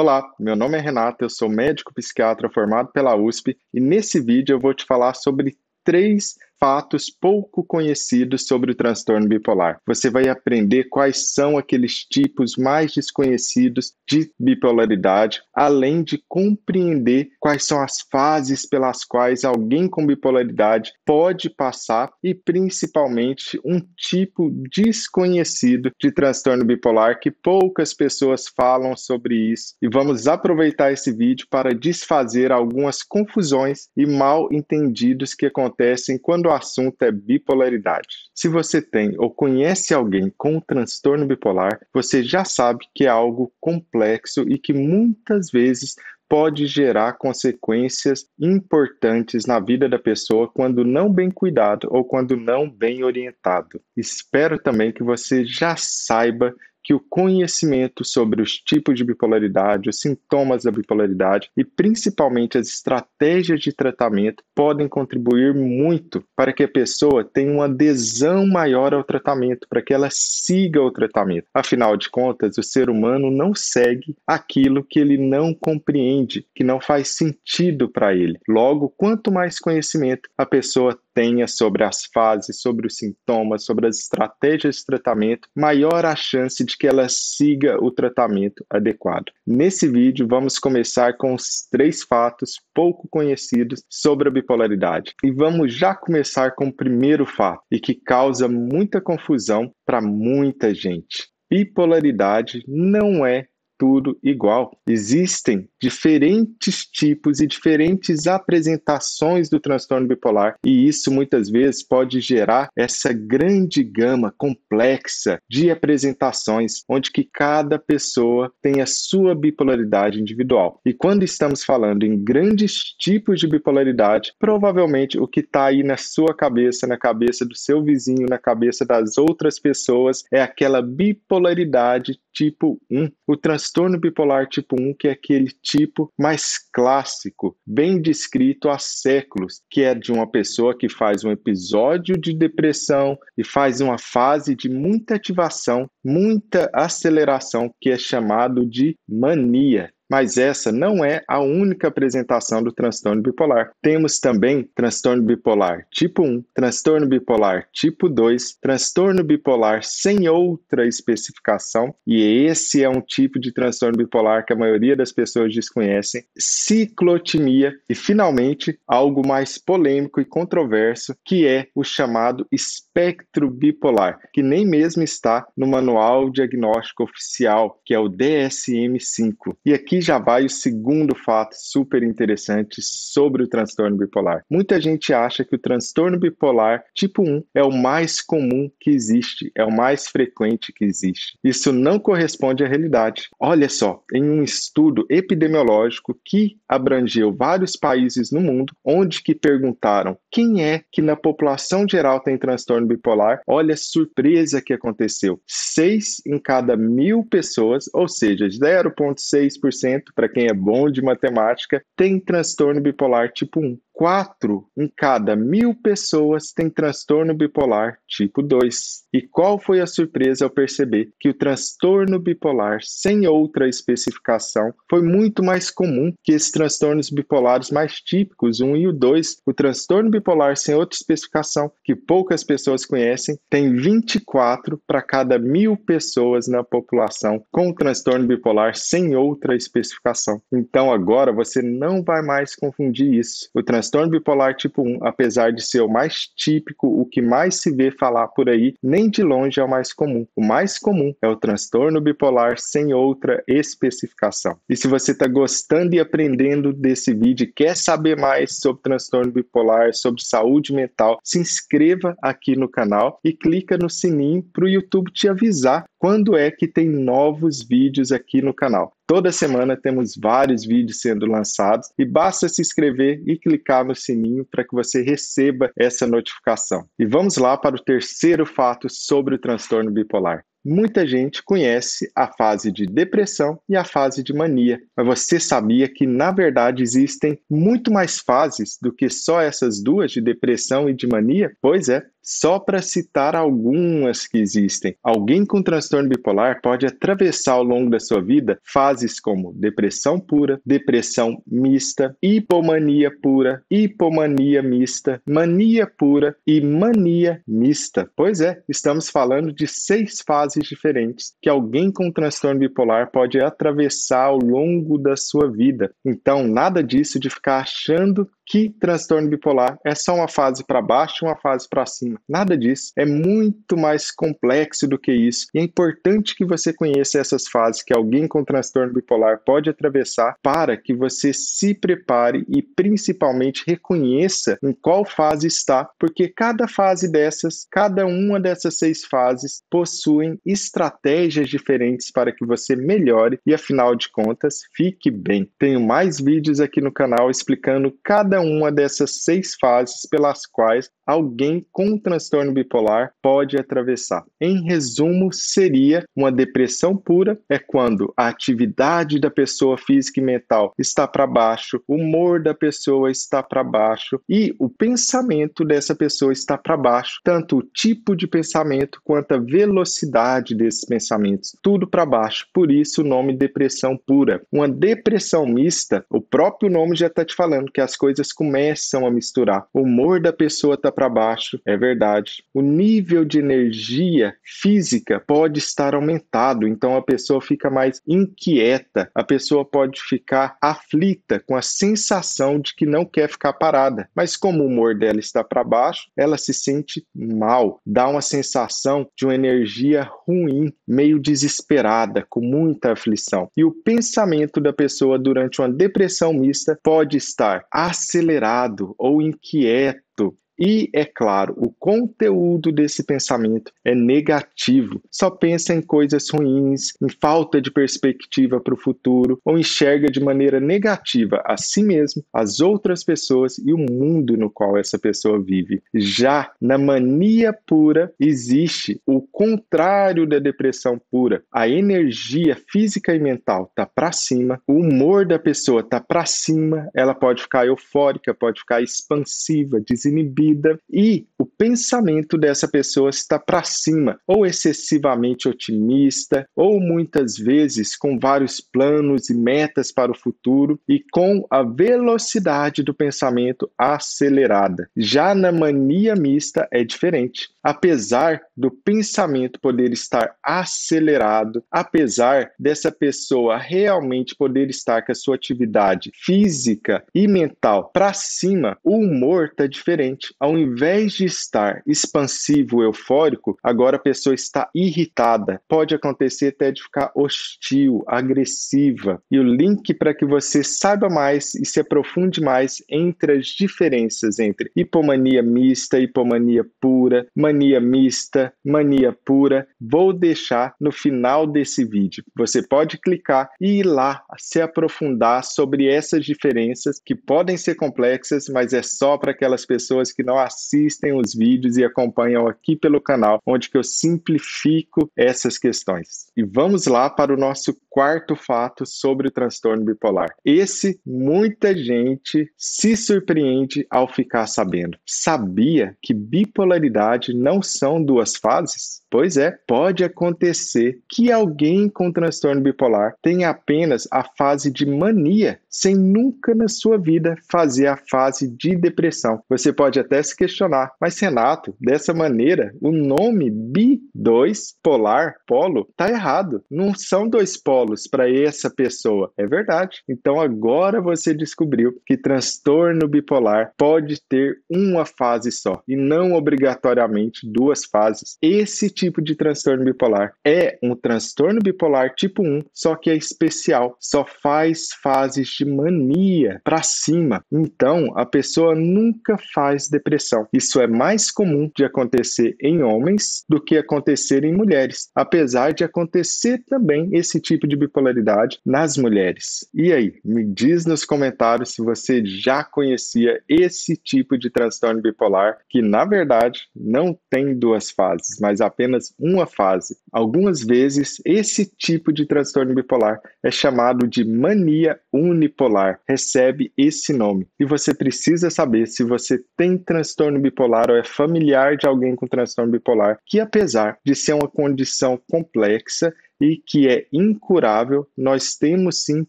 Olá, meu nome é Renata, eu sou médico psiquiatra formado pela USP e nesse vídeo eu vou te falar sobre três fatos pouco conhecidos sobre o transtorno bipolar. Você vai aprender quais são aqueles tipos mais desconhecidos de bipolaridade, além de compreender quais são as fases pelas quais alguém com bipolaridade pode passar e principalmente um tipo desconhecido de transtorno bipolar que poucas pessoas falam sobre isso. E vamos aproveitar esse vídeo para desfazer algumas confusões e mal entendidos que acontecem quando quando o assunto é bipolaridade. Se você tem ou conhece alguém com um transtorno bipolar, você já sabe que é algo complexo e que muitas vezes pode gerar consequências importantes na vida da pessoa quando não bem cuidado ou quando não bem orientado. Espero também que você já saiba que o conhecimento sobre os tipos de bipolaridade, os sintomas da bipolaridade e principalmente as estratégias de tratamento podem contribuir muito para que a pessoa tenha uma adesão maior ao tratamento, para que ela siga o tratamento. Afinal de contas, o ser humano não segue aquilo que ele não compreende, que não faz sentido para ele. Logo, quanto mais conhecimento a pessoa tenha sobre as fases, sobre os sintomas, sobre as estratégias de tratamento, maior a chance de que ela siga o tratamento adequado. Nesse vídeo, vamos começar com os três fatos pouco conhecidos sobre a bipolaridade. E vamos já começar com o primeiro fato, e que causa muita confusão para muita gente. Bipolaridade não é tudo igual. Existem diferentes tipos e diferentes apresentações do transtorno bipolar, e isso muitas vezes pode gerar essa grande gama complexa de apresentações, onde que cada pessoa tem a sua bipolaridade individual. E quando estamos falando em grandes tipos de bipolaridade, provavelmente o que está aí na sua cabeça, na cabeça do seu vizinho, na cabeça das outras pessoas, é aquela bipolaridade tipo 1. O transtorno transtorno bipolar tipo 1, que é aquele tipo mais clássico, bem descrito há séculos, que é de uma pessoa que faz um episódio de depressão e faz uma fase de muita ativação, muita aceleração, que é chamado de mania. Mas essa não é a única apresentação do transtorno bipolar. Temos também transtorno bipolar tipo 1, transtorno bipolar tipo 2, transtorno bipolar sem outra especificação, e esse é um tipo de transtorno bipolar que a maioria das pessoas desconhecem, ciclotimia e finalmente algo mais polêmico e controverso, que é o chamado espectro bipolar, que nem mesmo está no manual diagnóstico oficial, que é o DSM-5. E aqui já vai o segundo fato super interessante sobre o transtorno bipolar. Muita gente acha que o transtorno bipolar tipo 1 é o mais comum que existe, é o mais frequente que existe. Isso não corresponde à realidade. Olha só, em um estudo epidemiológico que abrangeu vários países no mundo, onde que perguntaram quem é que na população geral tem transtorno bipolar, olha a surpresa que aconteceu. 6 em cada mil pessoas, ou seja, 0,6% para quem é bom de matemática, tem transtorno bipolar tipo 1 quatro em cada mil pessoas têm transtorno bipolar tipo 2. E qual foi a surpresa ao perceber que o transtorno bipolar, sem outra especificação, foi muito mais comum que esses transtornos bipolares mais típicos, 1 um e o 2. O transtorno bipolar, sem outra especificação, que poucas pessoas conhecem, tem 24 para cada mil pessoas na população com transtorno bipolar sem outra especificação. Então agora você não vai mais confundir isso. O transtorno transtorno bipolar tipo 1, apesar de ser o mais típico, o que mais se vê falar por aí, nem de longe é o mais comum. O mais comum é o transtorno bipolar sem outra especificação. E se você está gostando e aprendendo desse vídeo, quer saber mais sobre transtorno bipolar, sobre saúde mental, se inscreva aqui no canal e clica no sininho para o YouTube te avisar quando é que tem novos vídeos aqui no canal. Toda semana temos vários vídeos sendo lançados e basta se inscrever e clicar no sininho para que você receba essa notificação. E vamos lá para o terceiro fato sobre o transtorno bipolar. Muita gente conhece a fase de depressão e a fase de mania, mas você sabia que, na verdade, existem muito mais fases do que só essas duas de depressão e de mania? Pois é, só para citar algumas que existem, alguém com transtorno bipolar pode atravessar ao longo da sua vida fases como depressão pura, depressão mista, hipomania pura, hipomania mista, mania pura e mania mista. Pois é, estamos falando de seis fases diferentes que alguém com transtorno bipolar pode atravessar ao longo da sua vida. Então, nada disso de ficar achando que transtorno bipolar é só uma fase para baixo uma fase para cima. Nada disso. É muito mais complexo do que isso. E é importante que você conheça essas fases que alguém com transtorno bipolar pode atravessar para que você se prepare e principalmente reconheça em qual fase está, porque cada fase dessas, cada uma dessas seis fases possuem estratégias diferentes para que você melhore e afinal de contas fique bem. Tenho mais vídeos aqui no canal explicando cada cada uma dessas seis fases pelas quais alguém com transtorno bipolar pode atravessar. Em resumo, seria uma depressão pura é quando a atividade da pessoa física e mental está para baixo, o humor da pessoa está para baixo e o pensamento dessa pessoa está para baixo, tanto o tipo de pensamento quanto a velocidade desses pensamentos, tudo para baixo. Por isso o nome depressão pura. Uma depressão mista, o próprio nome já está te falando que as coisas começam a misturar. O humor da pessoa está para baixo, é verdade. O nível de energia física pode estar aumentado, então a pessoa fica mais inquieta, a pessoa pode ficar aflita com a sensação de que não quer ficar parada. Mas como o humor dela está para baixo, ela se sente mal, dá uma sensação de uma energia ruim, meio desesperada, com muita aflição. E o pensamento da pessoa durante uma depressão mista pode estar acelerado acelerado ou inquieto e, é claro, o conteúdo desse pensamento é negativo. Só pensa em coisas ruins, em falta de perspectiva para o futuro, ou enxerga de maneira negativa a si mesmo, as outras pessoas e o mundo no qual essa pessoa vive. Já na mania pura existe o contrário da depressão pura. A energia física e mental tá para cima, o humor da pessoa tá para cima, ela pode ficar eufórica, pode ficar expansiva, desinibida vida e o pensamento dessa pessoa está para cima, ou excessivamente otimista, ou muitas vezes com vários planos e metas para o futuro e com a velocidade do pensamento acelerada. Já na mania mista é diferente. Apesar do pensamento poder estar acelerado, apesar dessa pessoa realmente poder estar com a sua atividade física e mental para cima, o humor está diferente ao invés de estar expansivo, eufórico, agora a pessoa está irritada. Pode acontecer até de ficar hostil, agressiva. E o link para que você saiba mais e se aprofunde mais entre as diferenças entre hipomania mista, hipomania pura, mania mista, mania pura, vou deixar no final desse vídeo. Você pode clicar e ir lá se aprofundar sobre essas diferenças que podem ser complexas, mas é só para aquelas pessoas que não assistem os vídeos e acompanham aqui pelo canal, onde que eu simplifico essas questões. E vamos lá para o nosso quarto fato sobre o transtorno bipolar. Esse muita gente se surpreende ao ficar sabendo. Sabia que bipolaridade não são duas fases? Pois é, pode acontecer que alguém com transtorno bipolar tenha apenas a fase de mania, sem nunca na sua vida fazer a fase de depressão. Você pode até se questionar, mas Renato, dessa maneira, o nome bi2 polar, polo, tá errado. Não são dois polos para essa pessoa. É verdade. Então agora você descobriu que transtorno bipolar pode ter uma fase só e não obrigatoriamente duas fases. Esse tipo de transtorno bipolar. É um transtorno bipolar tipo 1, só que é especial, só faz fases de mania para cima. Então, a pessoa nunca faz depressão. Isso é mais comum de acontecer em homens do que acontecer em mulheres, apesar de acontecer também esse tipo de bipolaridade nas mulheres. E aí, me diz nos comentários se você já conhecia esse tipo de transtorno bipolar, que na verdade não tem duas fases, mas apenas apenas uma fase. Algumas vezes, esse tipo de transtorno bipolar é chamado de mania unipolar, recebe esse nome. E você precisa saber se você tem transtorno bipolar ou é familiar de alguém com transtorno bipolar, que apesar de ser uma condição complexa, e que é incurável, nós temos sim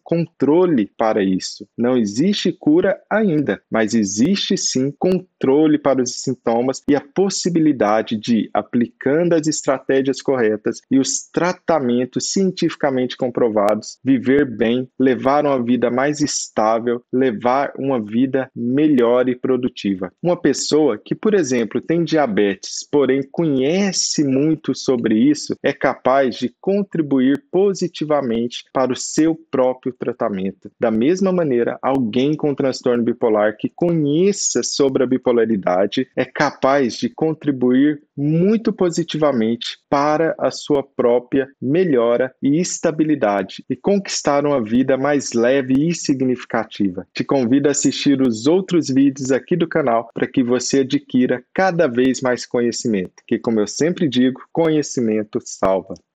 controle para isso. Não existe cura ainda, mas existe sim controle para os sintomas e a possibilidade de, aplicando as estratégias corretas e os tratamentos cientificamente comprovados, viver bem, levar uma vida mais estável, levar uma vida melhor e produtiva. Uma pessoa que, por exemplo, tem diabetes, porém conhece muito sobre isso, é capaz de contribuir contribuir positivamente para o seu próprio tratamento. Da mesma maneira, alguém com transtorno bipolar que conheça sobre a bipolaridade é capaz de contribuir muito positivamente para a sua própria melhora e estabilidade e conquistar uma vida mais leve e significativa. Te convido a assistir os outros vídeos aqui do canal para que você adquira cada vez mais conhecimento, que, como eu sempre digo, conhecimento salva.